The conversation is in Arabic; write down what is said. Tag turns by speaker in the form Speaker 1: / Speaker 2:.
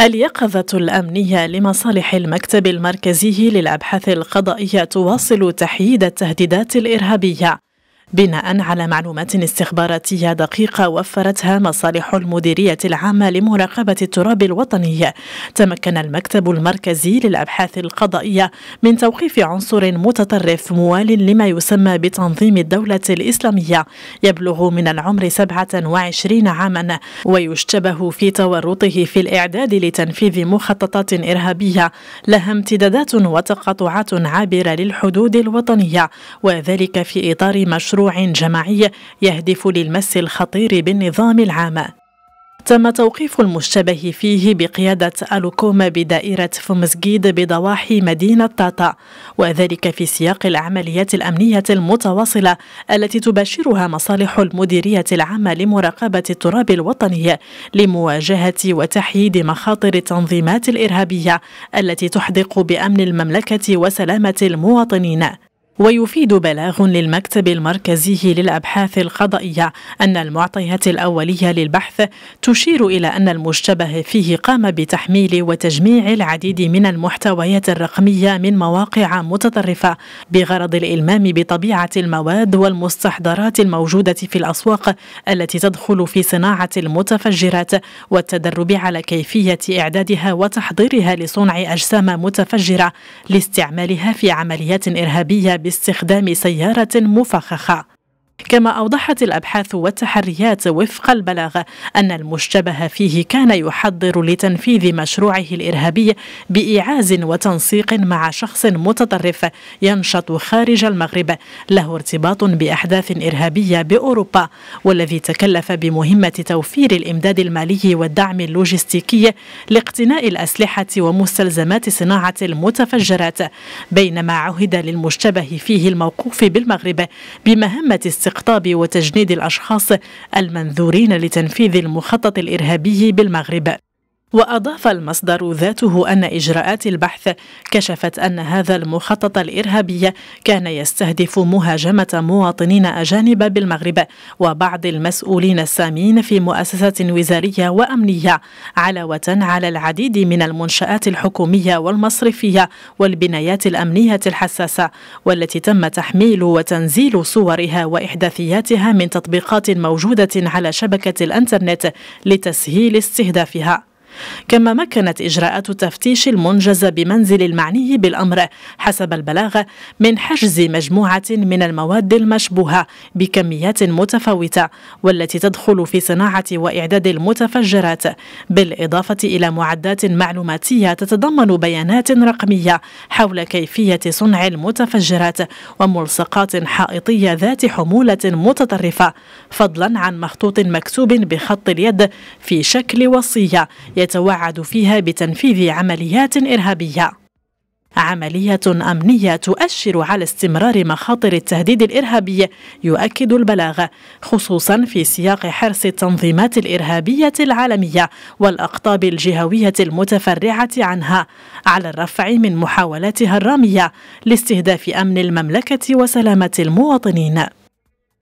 Speaker 1: اليقظة الأمنية لمصالح المكتب المركزي للأبحاث القضائية تواصل تحييد التهديدات الإرهابية بناء على معلومات استخباراتية دقيقة وفرتها مصالح المديرية العامة لمراقبة التراب الوطني تمكن المكتب المركزي للأبحاث القضائية من توقيف عنصر متطرف موال لما يسمى بتنظيم الدولة الإسلامية يبلغ من العمر 27 عاما ويشتبه في تورطه في الإعداد لتنفيذ مخططات إرهابية لها امتدادات وتقاطعات عابرة للحدود الوطنية وذلك في إطار مشروع مشروع جماعي يهدف للمس الخطير بالنظام العام تم توقيف المشتبه فيه بقيادة ألوكوم بدائرة فومزجيد بضواحي مدينة طاطا وذلك في سياق العمليات الأمنية المتواصلة التي تباشرها مصالح المديرية العامة لمراقبة التراب الوطني لمواجهة وتحييد مخاطر التنظيمات الإرهابية التي تحدق بأمن المملكة وسلامة المواطنين ويفيد بلاغ للمكتب المركزي للأبحاث القضائية أن المعطيات الأولية للبحث تشير إلى أن المشتبه فيه قام بتحميل وتجميع العديد من المحتويات الرقمية من مواقع متطرفة بغرض الإلمام بطبيعة المواد والمستحضرات الموجودة في الأسواق التي تدخل في صناعة المتفجرات والتدرب على كيفية إعدادها وتحضيرها لصنع أجسام متفجرة لاستعمالها في عمليات إرهابية باستخدام سيارة مفخخة كما أوضحت الأبحاث والتحريات وفق البلاغ أن المشتبه فيه كان يحضر لتنفيذ مشروعه الإرهابي بإيعاز وتنسيق مع شخص متطرف ينشط خارج المغرب له ارتباط بأحداث إرهابية بأوروبا والذي تكلف بمهمة توفير الإمداد المالي والدعم اللوجستيكي لاقتناء الأسلحة ومستلزمات صناعة المتفجرات بينما عهد للمشتبه فيه الموقوف بالمغرب بمهمة استقرار استقطاب وتجنيد الأشخاص المنذورين لتنفيذ المخطط الإرهابي بالمغرب وأضاف المصدر ذاته أن إجراءات البحث كشفت أن هذا المخطط الإرهابي كان يستهدف مهاجمة مواطنين أجانب بالمغرب وبعض المسؤولين السامين في مؤسسات وزارية وأمنية علاوة على العديد من المنشآت الحكومية والمصرفية والبنايات الأمنية الحساسة والتي تم تحميل وتنزيل صورها وإحداثياتها من تطبيقات موجودة على شبكة الإنترنت لتسهيل استهدافها كما مكنت إجراءات التفتيش المنجز بمنزل المعني بالأمر حسب البلاغة من حجز مجموعة من المواد المشبوهة بكميات متفاوتة والتي تدخل في صناعة وإعداد المتفجرات بالإضافة إلى معدات معلوماتية تتضمن بيانات رقمية حول كيفية صنع المتفجرات وملصقات حائطية ذات حمولة متطرفة فضلا عن مخطوط مكتوب بخط اليد في شكل وصية يتوعد فيها بتنفيذ عمليات إرهابية عملية أمنية تؤشر على استمرار مخاطر التهديد الإرهابي يؤكد البلاغ خصوصا في سياق حرص التنظيمات الإرهابية العالمية والأقطاب الجهوية المتفرعة عنها على الرفع من محاولاتها الرامية لاستهداف أمن المملكة وسلامة المواطنين